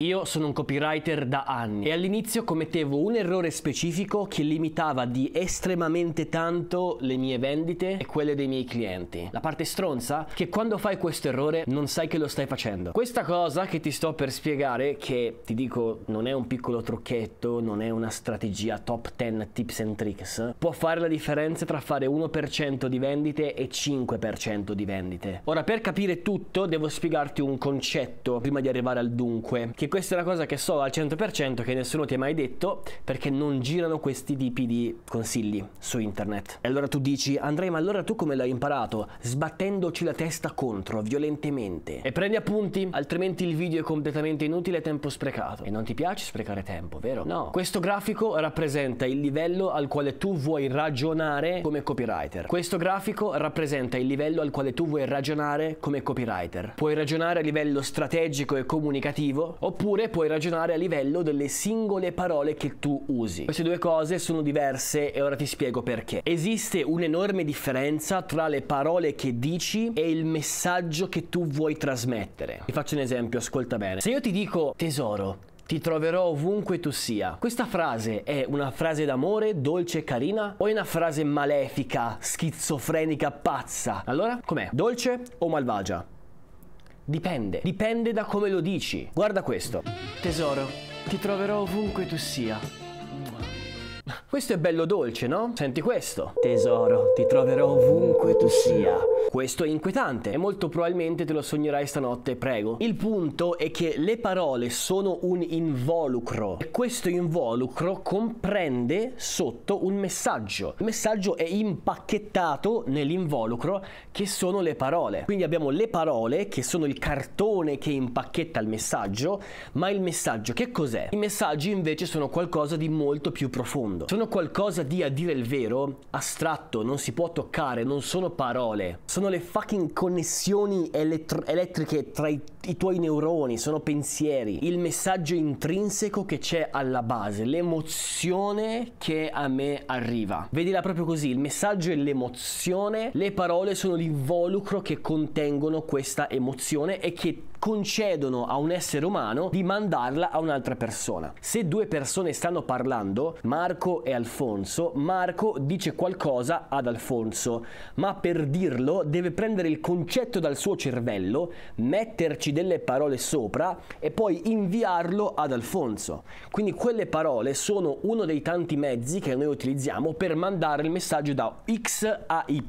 Io sono un copywriter da anni e all'inizio commettevo un errore specifico che limitava di estremamente tanto le mie vendite e quelle dei miei clienti. La parte stronza è che quando fai questo errore non sai che lo stai facendo. Questa cosa che ti sto per spiegare, che ti dico non è un piccolo trucchetto, non è una strategia top 10 tips and tricks, può fare la differenza tra fare 1% di vendite e 5% di vendite. Ora per capire tutto devo spiegarti un concetto prima di arrivare al dunque, che e questa è una cosa che so al 100% che nessuno ti ha mai detto perché non girano questi tipi di consigli su internet. E allora tu dici, Andrea, ma allora tu come l'hai imparato? Sbattendoci la testa contro, violentemente. E prendi appunti, altrimenti il video è completamente inutile e tempo sprecato. E non ti piace sprecare tempo, vero? No. Questo grafico rappresenta il livello al quale tu vuoi ragionare come copywriter. Questo grafico rappresenta il livello al quale tu vuoi ragionare come copywriter. Puoi ragionare a livello strategico e comunicativo, oppure oppure puoi ragionare a livello delle singole parole che tu usi. Queste due cose sono diverse e ora ti spiego perché. Esiste un'enorme differenza tra le parole che dici e il messaggio che tu vuoi trasmettere. Ti faccio un esempio, ascolta bene. Se io ti dico tesoro, ti troverò ovunque tu sia. Questa frase è una frase d'amore, dolce e carina? O è una frase malefica, schizofrenica, pazza? Allora, com'è? Dolce o malvagia? Dipende, dipende da come lo dici. Guarda questo. Tesoro, ti troverò ovunque tu sia. Questo è bello dolce, no? Senti questo. Tesoro, ti troverò ovunque tu sia. Questo è inquietante e molto probabilmente te lo sognerai stanotte, prego. Il punto è che le parole sono un involucro e questo involucro comprende sotto un messaggio. Il messaggio è impacchettato nell'involucro che sono le parole. Quindi abbiamo le parole che sono il cartone che impacchetta il messaggio, ma il messaggio che cos'è? I messaggi invece sono qualcosa di molto più profondo. Sono sono qualcosa di, a dire il vero, astratto, non si può toccare, non sono parole. Sono le fucking connessioni elettr- elettriche tra i, i tuoi neuroni, sono pensieri, il messaggio intrinseco che c'è alla base, l'emozione che a me arriva. Vedila proprio così, il messaggio è l'emozione, le parole sono l'involucro che contengono questa emozione e che concedono a un essere umano di mandarla a un'altra persona. Se due persone stanno parlando, Marco e Alfonso, Marco dice qualcosa ad Alfonso, ma per dirlo deve prendere il concetto dal suo cervello, metterci delle parole sopra e poi inviarlo ad Alfonso. Quindi quelle parole sono uno dei tanti mezzi che noi utilizziamo per mandare il messaggio da X a Y.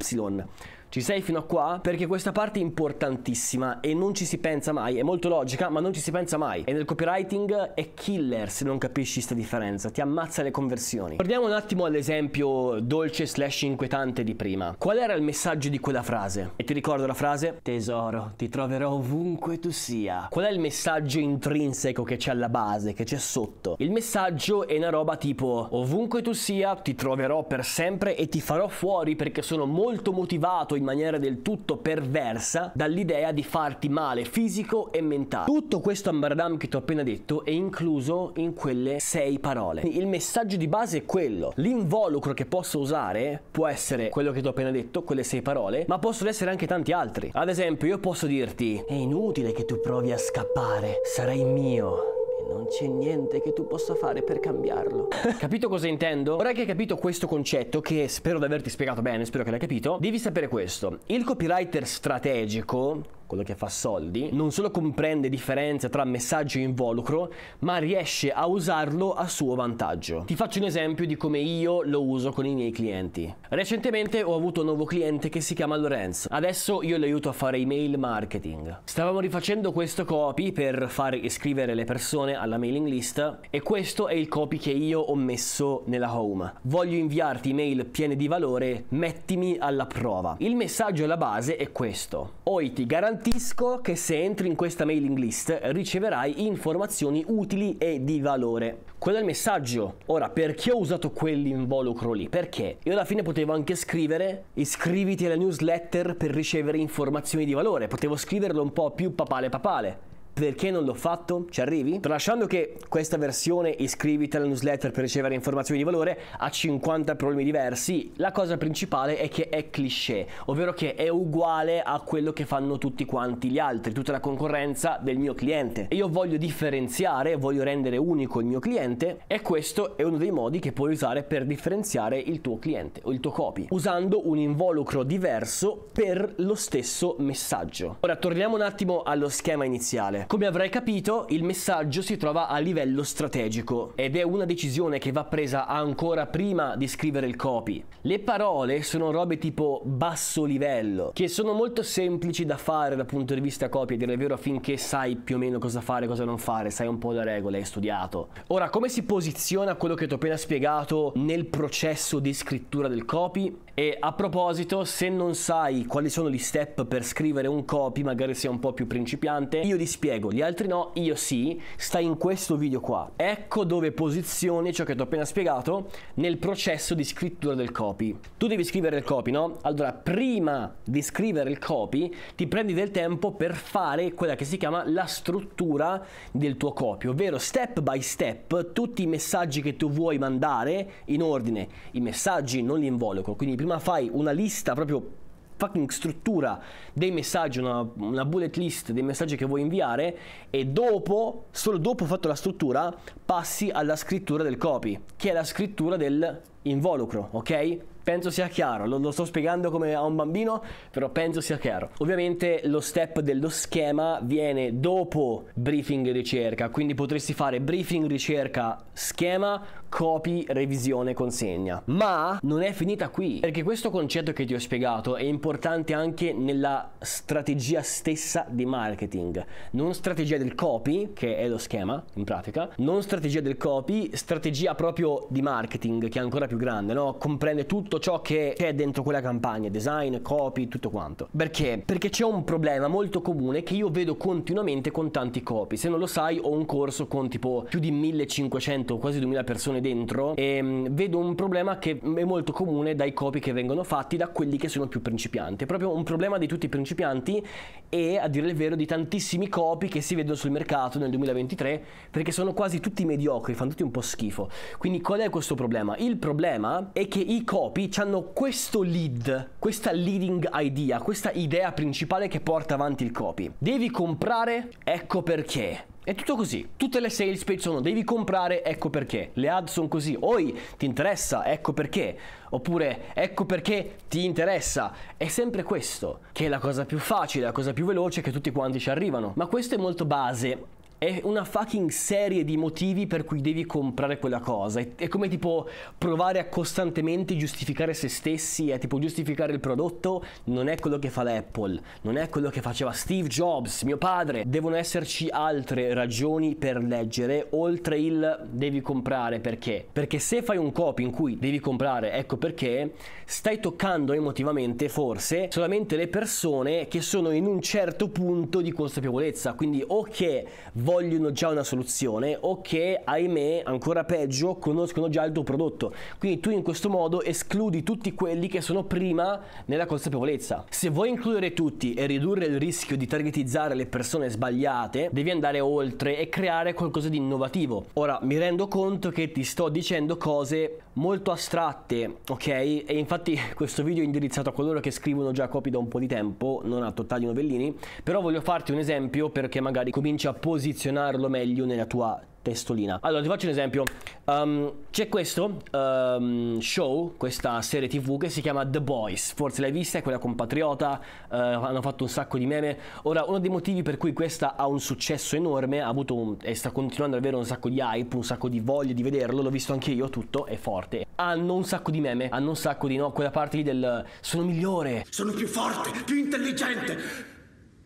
Ci sei fino a qua? Perché questa parte è importantissima e non ci si pensa mai, è molto logica ma non ci si pensa mai. E nel copywriting è killer se non capisci questa differenza, ti ammazza le conversioni. Torniamo un attimo all'esempio dolce slash inquietante di prima. Qual era il messaggio di quella frase? E ti ricordo la frase? Tesoro, ti troverò ovunque tu sia. Qual è il messaggio intrinseco che c'è alla base, che c'è sotto? Il messaggio è una roba tipo ovunque tu sia ti troverò per sempre e ti farò fuori perché sono molto motivato in maniera del tutto perversa dall'idea di farti male fisico e mentale. Tutto questo ambardam che ti ho appena detto è incluso in quelle sei parole. Il messaggio di base è quello. L'involucro che posso usare può essere quello che ti ho appena detto, quelle sei parole, ma possono essere anche tanti altri. Ad esempio, io posso dirti: "È inutile che tu provi a scappare, sarai mio, non c'è niente che tu possa fare per cambiarlo. capito cosa intendo? Ora che hai capito questo concetto, che spero di averti spiegato bene, spero che l'hai capito, devi sapere questo. Il copywriter strategico quello che fa soldi, non solo comprende differenze tra messaggio e involucro, ma riesce a usarlo a suo vantaggio. Ti faccio un esempio di come io lo uso con i miei clienti. Recentemente ho avuto un nuovo cliente che si chiama Lorenzo. Adesso io lo aiuto a fare email marketing. Stavamo rifacendo questo copy per far iscrivere le persone alla mailing list e questo è il copy che io ho messo nella home. Voglio inviarti email piene di valore, mettimi alla prova. Il messaggio alla base è questo. Oi ti garantisco garantisco che se entri in questa mailing list riceverai informazioni utili e di valore. Quello è il messaggio. Ora, perché ho usato quell'involucro lì? Perché? Io alla fine potevo anche scrivere iscriviti alla newsletter per ricevere informazioni di valore. Potevo scriverlo un po' più papale papale. Perché non l'ho fatto? Ci arrivi? Tralasciando che questa versione iscriviti alla newsletter per ricevere informazioni di valore ha 50 problemi diversi, la cosa principale è che è cliché, ovvero che è uguale a quello che fanno tutti quanti gli altri, tutta la concorrenza del mio cliente. E io voglio differenziare, voglio rendere unico il mio cliente e questo è uno dei modi che puoi usare per differenziare il tuo cliente o il tuo copy, usando un involucro diverso per lo stesso messaggio. Ora torniamo un attimo allo schema iniziale. Come avrai capito, il messaggio si trova a livello strategico ed è una decisione che va presa ancora prima di scrivere il copy. Le parole sono robe tipo basso livello, che sono molto semplici da fare dal punto di vista copy, a dire vero affinché sai più o meno cosa fare, e cosa non fare, sai un po' le regole, hai studiato. Ora, come si posiziona quello che ti ho appena spiegato nel processo di scrittura del copy? E a proposito, se non sai quali sono gli step per scrivere un copy, magari sei un po' più principiante, io ti spiego, gli altri no, io sì, stai in questo video qua. Ecco dove posizioni ciò che ti ho appena spiegato nel processo di scrittura del copy. Tu devi scrivere il copy, no? Allora, prima di scrivere il copy, ti prendi del tempo per fare quella che si chiama la struttura del tuo copy, ovvero step by step tutti i messaggi che tu vuoi mandare in ordine. I messaggi non li involucro, quindi prima prima fai una lista proprio fucking struttura dei messaggi, una, una, bullet list dei messaggi che vuoi inviare e dopo, solo dopo fatto la struttura, passi alla scrittura del copy, che è la scrittura dell'involucro, ok? penso sia chiaro, lo, lo sto spiegando come a un bambino, però penso sia chiaro. Ovviamente lo step dello schema viene dopo briefing ricerca, quindi potresti fare briefing ricerca schema, copy, revisione, consegna. Ma non è finita qui, perché questo concetto che ti ho spiegato è importante anche nella strategia stessa di marketing. Non strategia del copy, che è lo schema in pratica, non strategia del copy, strategia proprio di marketing, che è ancora più grande, no? comprende tutto ciò che c'è dentro quella campagna, design, copy, tutto quanto. Perché? Perché c'è un problema molto comune che io vedo continuamente con tanti copy. Se non lo sai, ho un corso con tipo più di 1500, quasi 2000 persone dentro e mm, vedo un problema che è molto comune dai copy che vengono fatti da quelli che sono più principianti. È proprio un problema di tutti i principianti e a dire il vero di tantissimi copy che si vedono sul mercato nel 2023 perché sono quasi tutti mediocri, fanno tutti un po' schifo. Quindi qual è questo problema? Il problema è che i copy hanno questo lead, questa leading idea, questa idea principale che porta avanti il copy. Devi comprare, ecco perché. È tutto così. Tutte le sales page sono devi comprare, ecco perché. Le ad sono così. Oi, ti interessa, ecco perché. Oppure ecco perché ti interessa. È sempre questo, che è la cosa più facile, la cosa più veloce che tutti quanti ci arrivano. Ma questo è molto base è una fucking serie di motivi per cui devi comprare quella cosa. È, come tipo provare a costantemente giustificare se stessi, è tipo giustificare il prodotto, non è quello che fa l'Apple, non è quello che faceva Steve Jobs, mio padre. Devono esserci altre ragioni per leggere oltre il devi comprare perché? Perché se fai un copy in cui devi comprare, ecco perché, stai toccando emotivamente forse solamente le persone che sono in un certo punto di consapevolezza, quindi o che vogliono già una soluzione o che, ahimè, ancora peggio, conoscono già il tuo prodotto. Quindi tu in questo modo escludi tutti quelli che sono prima nella consapevolezza. Se vuoi includere tutti e ridurre il rischio di targetizzare le persone sbagliate, devi andare oltre e creare qualcosa di innovativo. Ora, mi rendo conto che ti sto dicendo cose molto astratte, ok? E infatti questo video è indirizzato a coloro che scrivono già copy da un po' di tempo, non a totali Novellini, però voglio farti un esempio perché magari cominci a posizionarlo meglio nella tua testolina. Allora, ti faccio un esempio. Um, c'è questo um, show, questa serie tv che si chiama The Boys. Forse l'hai vista, è quella con Patriota. Uh, hanno fatto un sacco di meme. Ora, uno dei motivi per cui questa ha un successo enorme, un, e sta continuando ad avere un sacco di hype, un sacco di voglia di vederlo. L'ho visto anche io, tutto è forte. Hanno un sacco di meme, hanno un sacco di no, quella parte lì del sono migliore, sono più forte, più intelligente,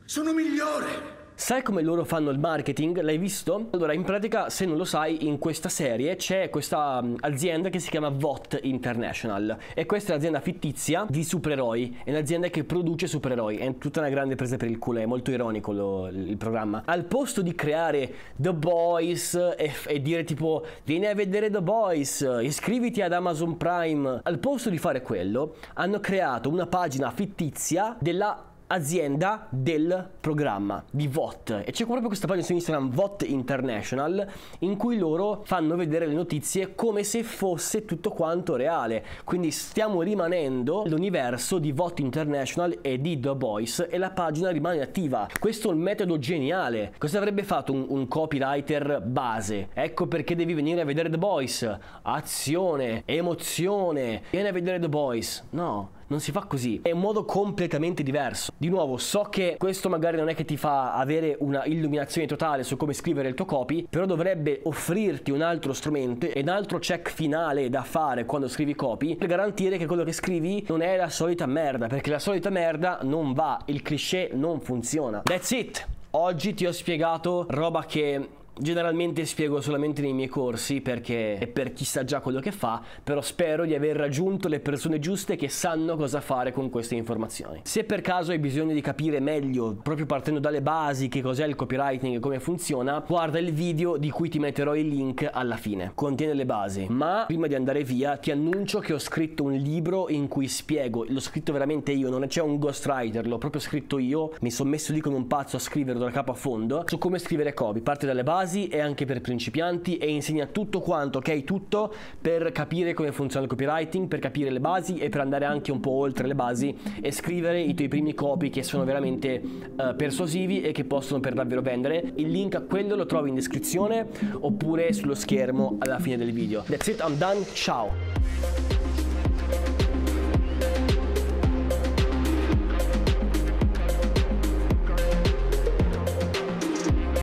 sono migliore. Sai come loro fanno il marketing? L'hai visto? Allora, in pratica, se non lo sai, in questa serie c'è questa mm, azienda che si chiama VOT International e questa è un'azienda fittizia di supereroi, è un'azienda che produce supereroi, è tutta una grande presa per il culo, è molto ironico lo, il programma. Al posto di creare The Boys e, e dire tipo vieni a vedere The Boys, iscriviti ad Amazon Prime, al posto di fare quello, hanno creato una pagina fittizia della azienda del programma di VOT e c'è proprio questa pagina su Instagram VOT International in cui loro fanno vedere le notizie come se fosse tutto quanto reale quindi stiamo rimanendo l'universo di VOT International e di The Boys e la pagina rimane attiva questo è un metodo geniale cosa avrebbe fatto un, un copywriter base ecco perché devi venire a vedere The Boys azione emozione vieni a vedere The Boys no non si fa così. È un modo completamente diverso. Di nuovo, so che questo magari non è che ti fa avere una illuminazione totale su come scrivere il tuo copy, però dovrebbe offrirti un altro strumento e un altro check finale da fare quando scrivi copy per garantire che quello che scrivi non è la solita merda, perché la solita merda non va, il cliché non funziona. That's it! Oggi ti ho spiegato roba che Generalmente spiego solamente nei miei corsi perché è per chi sa già quello che fa, però spero di aver raggiunto le persone giuste che sanno cosa fare con queste informazioni. Se per caso hai bisogno di capire meglio, proprio partendo dalle basi, che cos'è il copywriting e come funziona, guarda il video di cui ti metterò il link alla fine. Contiene le basi. Ma prima di andare via ti annuncio che ho scritto un libro in cui spiego, l'ho scritto veramente io, non c'è un ghostwriter, l'ho proprio scritto io, mi sono messo lì come un pazzo a scriverlo da capo a fondo, su come scrivere copy. Parte dalle basi basi, è anche per principianti e insegna tutto quanto, ok? Tutto per capire come funziona il copywriting, per capire le basi e per andare anche un po' oltre le basi e scrivere i tuoi primi copy che sono veramente uh, persuasivi e che possono per davvero vendere. Il link a quello lo trovi in descrizione oppure sullo schermo alla fine del video. That's it, I'm done, ciao!